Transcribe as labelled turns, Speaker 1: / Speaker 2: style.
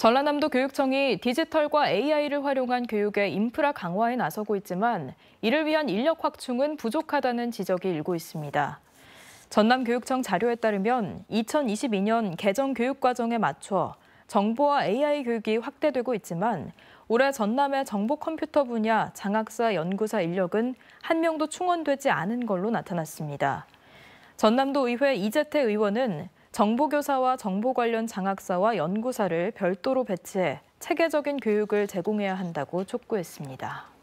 Speaker 1: 전라남도 교육청이 디지털과 AI를 활용한 교육의 인프라 강화에 나서고 있지만 이를 위한 인력 확충은 부족하다는 지적이 일고 있습니다. 전남교육청 자료에 따르면 2022년 개정 교육과정에 맞춰 정보와 AI 교육이 확대되고 있지만 올해 전남의 정보 컴퓨터 분야 장학사 연구사 인력은 한 명도 충원되지 않은 걸로 나타났습니다. 전남도 의회 이재태 의원은 정보교사와 정보 관련 장학사와 연구사를 별도로 배치해 체계적인 교육을 제공해야 한다고 촉구했습니다.